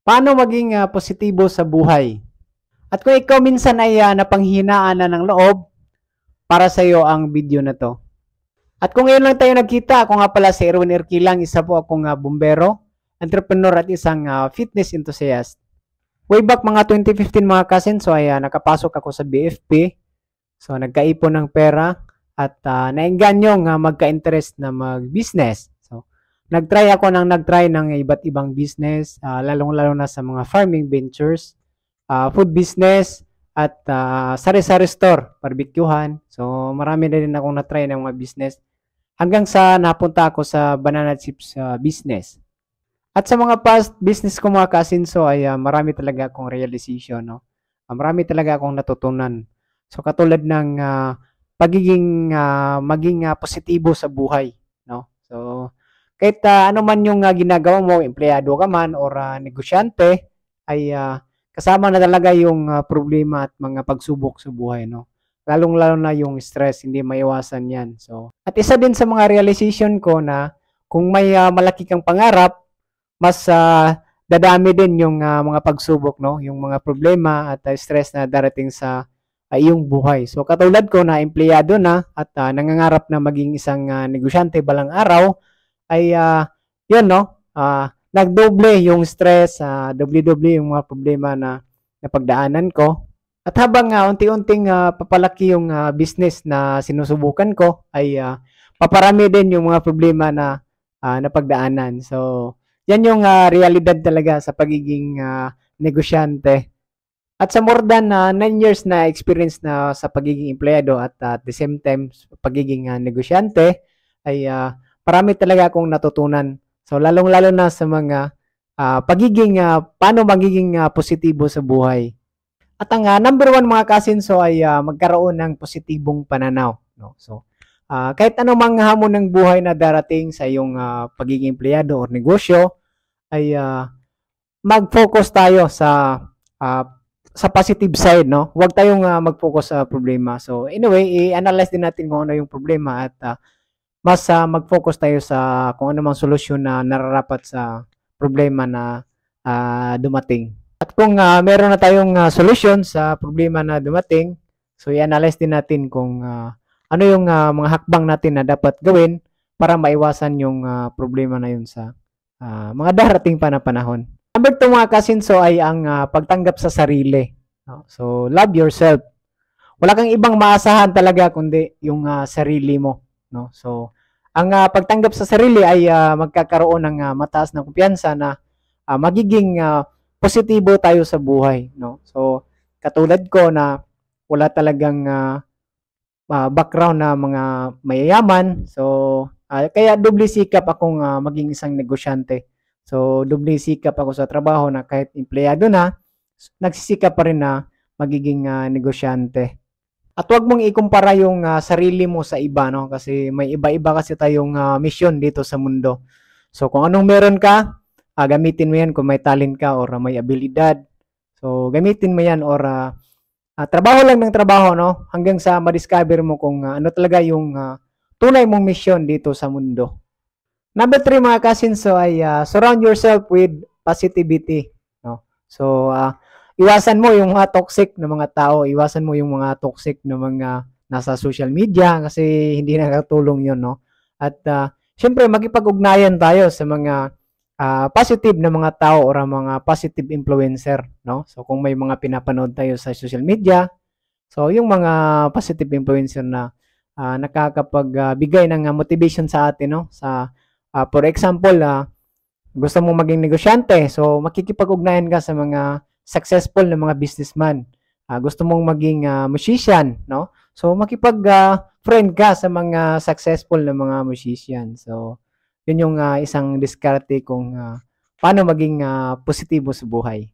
Paano maging uh, positibo sa buhay? At kung ikaw minsan ay uh, napanghinaan na ng loob, para sa iyo ang video na to. At kung ngayon lang tayo nagkita, ako nga pala si Erwin Erkilang, isa po akong uh, bumbero, entrepreneur at isang uh, fitness enthusiast. Way back mga 2015 mga kasin, so ay uh, nakapasok ako sa BFP. So nagkaipon ng pera at uh, naingganyong uh, magka-interest na mag-business. Nagtry ako ng nagtry ng iba't ibang business, uh, lalong-lalo na sa mga farming ventures, uh, food business, at uh, sari-sari store, barbecuehan. So, marami na rin akong natry ng mga business hanggang sa napunta ako sa banana chips uh, business. At sa mga past business ko mga kasinso ay uh, marami talaga akong realization. No? Uh, marami talaga akong natutunan. So, katulad ng uh, pagiging uh, maging uh, positibo sa buhay. No? So, kahit uh, ano man yung uh, ginagawa mo, empleyado ka man or uh, negosyante, ay uh, kasama na talaga yung uh, problema at mga pagsubok sa buhay, no? Lalong-lalo na yung stress, hindi maiwasan yan. So, at isa din sa mga realization ko na kung may uh, malaki kang pangarap, mas uh, dadami din yung uh, mga pagsubok, no? Yung mga problema at uh, stress na darating sa uh, buhay. So, katulad ko na empleyado na at uh, nangangarap na maging isang uh, negosyante balang araw, ay uh, yun no, uh, nagdoble yung stress, uh, ah, doble yung mga problema na napagdaanan ko. At habang uh, unti-unting uh, papalaki yung uh, business na sinusubukan ko, ay uh, paparami din yung mga problema na uh, napagdaanan. So, yan yung uh, realidad talaga sa pagiging uh, negosyante. At sa more than uh, 9 years na experience na sa pagiging empleyado at uh, at the same time pagiging uh, negosyante, ay uh, marami talaga akong natutunan. So, lalong-lalo na sa mga uh, pagiging, uh, paano magiging uh, positibo sa buhay. At ang uh, number one mga kasinso ay uh, magkaroon ng positibong pananaw. No? So, uh, kahit anumang hamon ng buhay na darating sa iyong uh, pagiging empleyado o negosyo, ay uh, mag-focus tayo sa uh, sa positive side, no? Huwag tayong uh, mag-focus sa problema. So, anyway, i-analyze din natin kung ano yung problema at uh, mas uh, mag-focus tayo sa kung ano mang solusyon na nararapat sa problema na uh, dumating. At kung uh, meron na tayong uh, solusyon sa problema na dumating, so i-analyze din natin kung uh, ano yung uh, mga hakbang natin na dapat gawin para maiwasan yung uh, problema na yun sa uh, mga darating pa na panahon. Number two mga kasinso ay ang uh, pagtanggap sa sarili. So, love yourself. Wala kang ibang maasahan talaga kundi yung uh, sarili mo no? So, ang uh, pagtanggap sa sarili ay uh, magkakaroon ng uh, mataas na kumpiyansa na uh, magiging uh, positibo tayo sa buhay, no? So, katulad ko na wala talagang uh, uh, background na mga mayayaman. So, uh, kaya doble sikap akong uh, maging isang negosyante. So, doble sikap ako sa trabaho na kahit empleyado na, nagsisikap pa rin na magiging uh, negosyante. At huwag mong ikumpara yung uh, sarili mo sa iba, no? Kasi may iba-iba kasi tayong uh, ah, mission dito sa mundo. So, kung anong meron ka, uh, gamitin mo yan kung may talent ka or uh, may abilidad. So, gamitin mo yan or uh, uh, trabaho lang ng trabaho, no? Hanggang sa ma-discover mo kung uh, ano talaga yung uh, tunay mong mission dito sa mundo. Number three, mga kasinso, ay uh, surround yourself with positivity. No? So, uh, iwasan mo yung mga toxic ng mga tao, iwasan mo yung mga toxic ng mga nasa social media kasi hindi nakatulong yun, no? At uh, syempre, magipag-ugnayan tayo sa mga uh, positive na mga tao or mga positive influencer, no? So kung may mga pinapanood tayo sa social media, so yung mga positive influencer na uh, ah, nakakapagbigay uh, ng uh, motivation sa atin, no? Sa uh, for example, uh, gusto mo maging negosyante, so makikipag-ugnayan ka sa mga successful ng mga businessman. Uh, gusto mong maging uh, musician, no? So makipag uh, friend ka sa mga successful na mga musician. So yun yung uh, isang diskarte kung uh, paano maging uh, positibo sa buhay.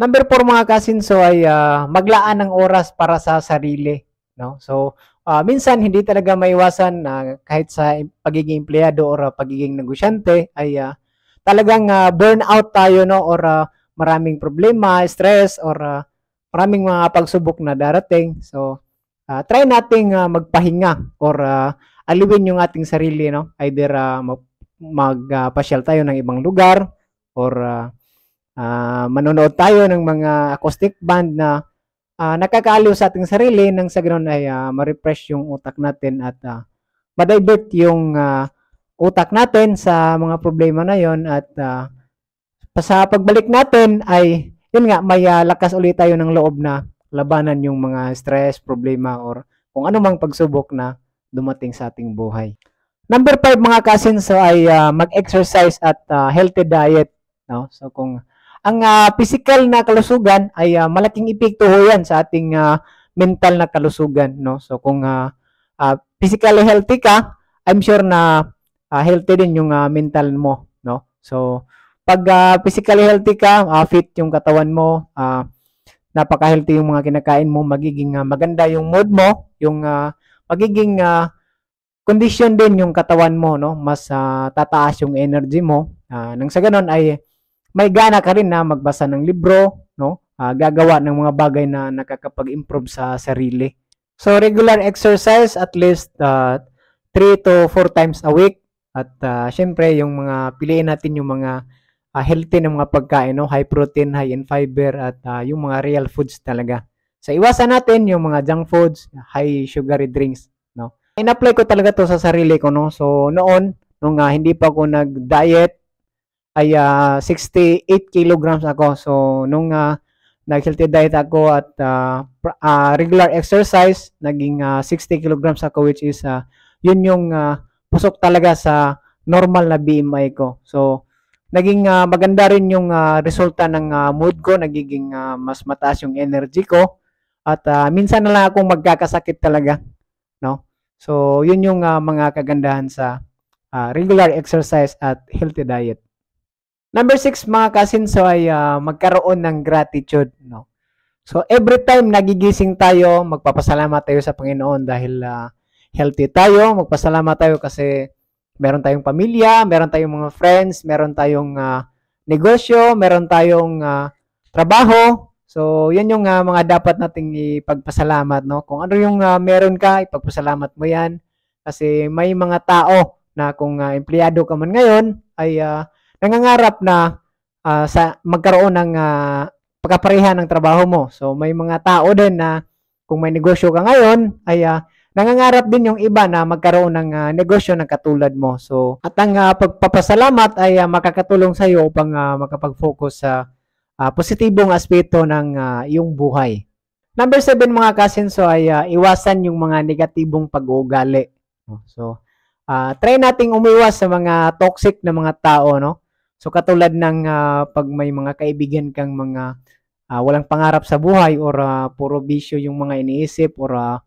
Number 4 mga so ay uh, maglaan ng oras para sa sarili, no? So uh, minsan hindi talaga maiwasan uh, kahit sa pagiging empleyado or uh, pagiging negosyante ay uh, talagang uh, burnout tayo no or uh, maraming problema, stress, or uh, maraming mga pagsubok na darating. So, uh, try nating uh, magpahinga or uh, aliwin yung ating sarili, no? Either uh, magpasyal mag, uh, tayo ng ibang lugar or uh, uh, manonood tayo ng mga acoustic band na uh, nakakaaliw sa ating sarili nang sa ganoon ay uh, ma-refresh yung utak natin at uh, ma-divert yung uh, utak natin sa mga problema na yon at uh, sa pagbalik natin ay, yun nga, may uh, lakas ulit tayo ng loob na labanan yung mga stress, problema, or kung anumang pagsubok na dumating sa ating buhay. Number 5 mga so ay uh, mag-exercise at uh, healthy diet. No? So kung ang uh, physical na kalusugan ay uh, malaking epekto ho yan sa ating uh, mental na kalusugan. No? So kung uh, uh, physically healthy ka, I'm sure na uh, healthy din yung uh, mental mo. No? So pag uh, physically healthy ka, uh, fit yung katawan mo, uh, napaka-healthy yung mga kinakain mo, magiging uh, maganda yung mood mo, yung uh, magiging uh, condition din yung katawan mo, no? Mas uh, tataas yung energy mo. Uh, nang sa ganun ay may gana ka rin na magbasa ng libro, no? Uh, gagawa ng mga bagay na nakakapag-improve sa sarili. So regular exercise at least uh, 3 to 4 times a week at uh, syempre yung mga piliin natin yung mga uh, healthy ng mga pagkain, no? high protein, high in fiber, at uh, yung mga real foods talaga. So, iwasan natin yung mga junk foods, high sugary drinks. No? In-apply ko talaga to sa sarili ko. No? So, noon, nung uh, hindi pa ako nag-diet, ay uh, 68 kilograms ako. So, nung uh, nag-healthy diet ako at uh, uh, regular exercise, naging uh, 60 kilograms ako which is, uh, yun yung uh, pusok talaga sa normal na BMI ko. So, naging uh, maganda rin yung uh, resulta ng uh, mood ko, nagiging uh, mas mataas yung energy ko at uh, minsan na lang akong magkakasakit talaga, no? So, yun yung uh, mga kagandahan sa uh, regular exercise at healthy diet. Number six, mga kasinso ay uh, magkaroon ng gratitude, no? So, every time nagigising tayo, magpapasalamat tayo sa Panginoon dahil uh, healthy tayo, magpasalamat tayo kasi Meron tayong pamilya, meron tayong mga friends, meron tayong uh, negosyo, meron tayong uh, trabaho. So, yan yung uh, mga dapat nating ipagpasalamat, no? Kung ano yung uh, meron ka, ipagpasalamat mo yan. Kasi may mga tao na kung uh, empleyado ka man ngayon, ay uh, nangangarap na uh, sa magkaroon ng uh, pagkapareha ng trabaho mo. So, may mga tao din na kung may negosyo ka ngayon, ay uh, nangangarap din yung iba na magkaroon ng uh, negosyo ng katulad mo. So, at ang uh, pagpapasalamat ay uh, makakatulong sa iyo upang uh, makapag-focus sa uh, positibong aspeto ng uh, iyong buhay. Number 7 mga kasenso ay uh, iwasan yung mga negatibong pag-uugali. Oh, so, uh, try nating umiwas sa mga toxic na mga tao, no? So, katulad ng uh, pag may mga kaibigan kang mga uh, walang pangarap sa buhay or uh, puro bisyo yung mga iniisip or uh,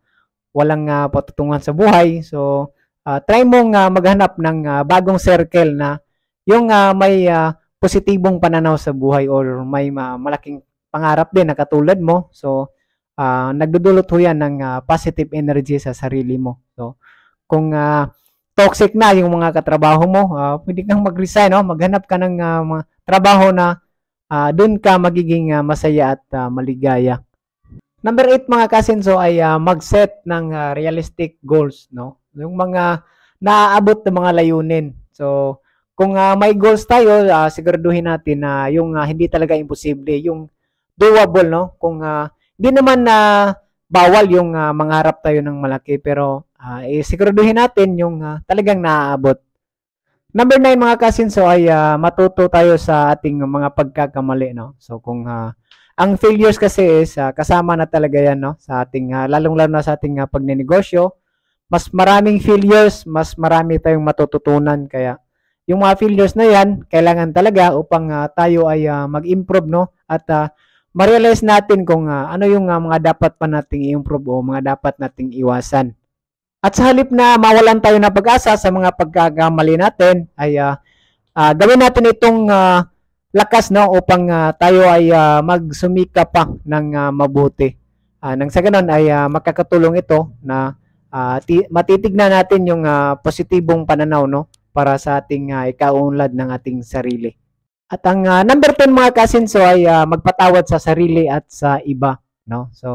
walang uh, ah, patutungan sa buhay. So, uh, try mong uh, maghanap ng uh, bagong circle na yung uh, may uh, positibong pananaw sa buhay or may uh, malaking pangarap din na katulad mo. So, uh, nagdudulot ho yan ng uh, positive energy sa sarili mo. So, kung uh, toxic na yung mga katrabaho mo, uh, pwede kang mag-resign, no? maghanap ka ng uh, trabaho na uh, doon ka magiging uh, masaya at uh, maligaya. Number 8 mga kasinso ay uh, mag-set ng uh, realistic goals, no? Yung mga naaabot ng mga layunin. So, kung uh, may goals tayo, uh, siguraduhin natin na uh, yung uh, hindi talaga imposible, yung doable, no? Kung uh, naman na uh, bawal yung uh, mangarap tayo ng malaki, pero uh, eh, siguraduhin natin yung uh, talagang naaabot. Number 9 mga kasinso ay uh, matuto tayo sa ating mga pagkakamali, no? So, kung uh, ang failures kasi is uh, kasama na talaga yan no sa ating uh, ah, lalong-lalo na sa ating uh, ah, pagnenegosyo. Mas maraming failures, mas marami tayong matututunan kaya yung mga failures na yan kailangan talaga upang uh, tayo ay uh, mag-improve no at uh, ma-realize natin kung uh, ano yung uh, mga dapat pa nating i-improve o mga dapat nating iwasan. At sa halip na mawalan tayo ng pag-asa sa mga pagkakamali natin, ay uh, uh, gawin natin itong uh, lakas no upang uh, tayo ay uh, ah, magsumika pa ng uh, mabuti. Uh, nang sa ganun ay uh, makakatulong ito na uh, ti- matitignan natin yung uh, positibong pananaw no para sa ating uh, ikaunlad ng ating sarili. At ang uh, number 10 mga kasinso ay uh, magpatawad sa sarili at sa iba no. So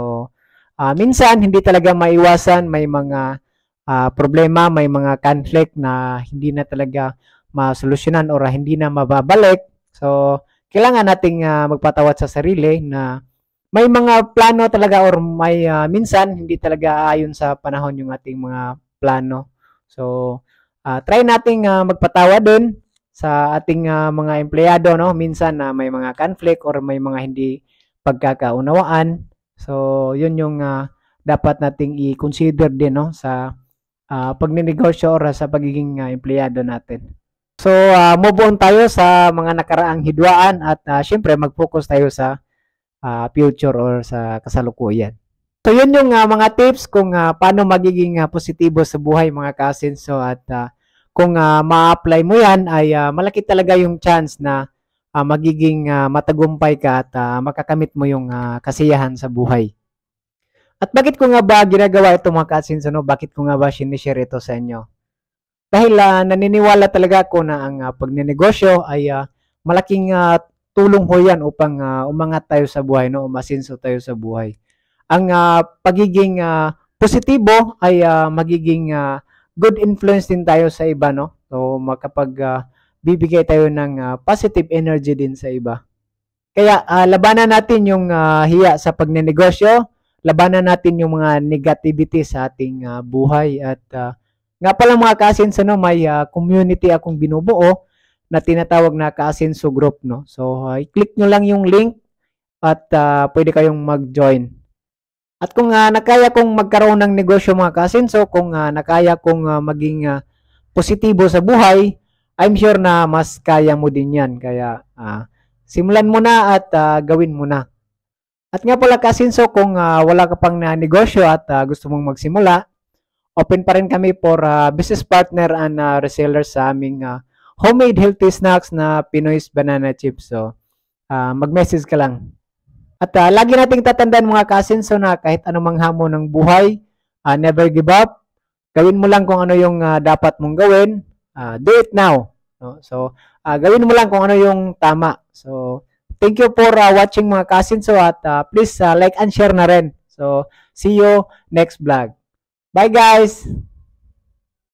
uh, minsan hindi talaga maiwasan may mga uh, problema, may mga conflict na hindi na talaga masolusyonan or hindi na mababalik So, kailangan nating uh, magpatawad sa sarili na may mga plano talaga or may uh, minsan hindi talaga ayon sa panahon yung ating mga plano. So, uh, try nating uh, magpatawa dun sa ating uh, mga empleyado no. Minsan na uh, may mga conflict or may mga hindi pagkakaunawaan. So, yun yung uh, dapat nating i-consider din no sa uh, pagninegosyo or sa pagiging uh, empleyado natin. So, uh, move on tayo sa mga nakaraang hidwaan at uh, syempre mag-focus tayo sa uh, future or sa kasalukuyan. So, yun yung uh, mga tips kung uh, paano magiging uh, positibo sa buhay mga kasin. So, at uh, kung uh, ma-apply mo yan ay uh, malaki talaga yung chance na uh, magiging uh, matagumpay ka at uh, makakamit mo yung uh, kasiyahan sa buhay. At bakit ko nga ba ginagawa ito mga kasin? Ano? Bakit ko nga ba sinishare ito sa inyo? Dahil uh, naniniwala talaga ako na ang uh, ah, pagnenegosyo ay uh, malaking uh, tulong ho yan upang uh, umangat tayo sa buhay, no? umasinso tayo sa buhay. Ang uh, pagiging uh, positibo ay uh, magiging uh, good influence din tayo sa iba. No? So makapag uh, bibigay tayo ng uh, positive energy din sa iba. Kaya uh, labanan natin yung uh, hiya sa pagnenegosyo, labanan natin yung mga negativity sa ating uh, buhay at uh, nga pala mga kasinso, no, may uh, community akong binubuo na tinatawag na kasinso group. No? So, uh, i-click nyo lang yung link at uh, pwede kayong mag-join. At kung uh, nakaya kong magkaroon ng negosyo mga kasinso, kung uh, nakaya kong uh, maging uh, positibo sa buhay, I'm sure na mas kaya mo din yan. Kaya uh, simulan mo na at uh, gawin mo na. At nga pala kasinso, kung uh, wala ka pang negosyo at uh, gusto mong magsimula, open pa rin kami for uh, business partner and uh, reseller sa aming uh, homemade healthy snacks na Pinoy's banana chips. So, uh, mag-message ka lang. At uh, lagi nating tatandaan mga so na kahit anumang hamon ng buhay, uh, never give up. Gawin mo lang kung ano yung uh, dapat mong gawin. Uh, do it now. No? So, uh, gawin mo lang kung ano yung tama. So, thank you for uh, watching mga So, at uh, please uh, like and share na rin. So, see you next vlog. bye guys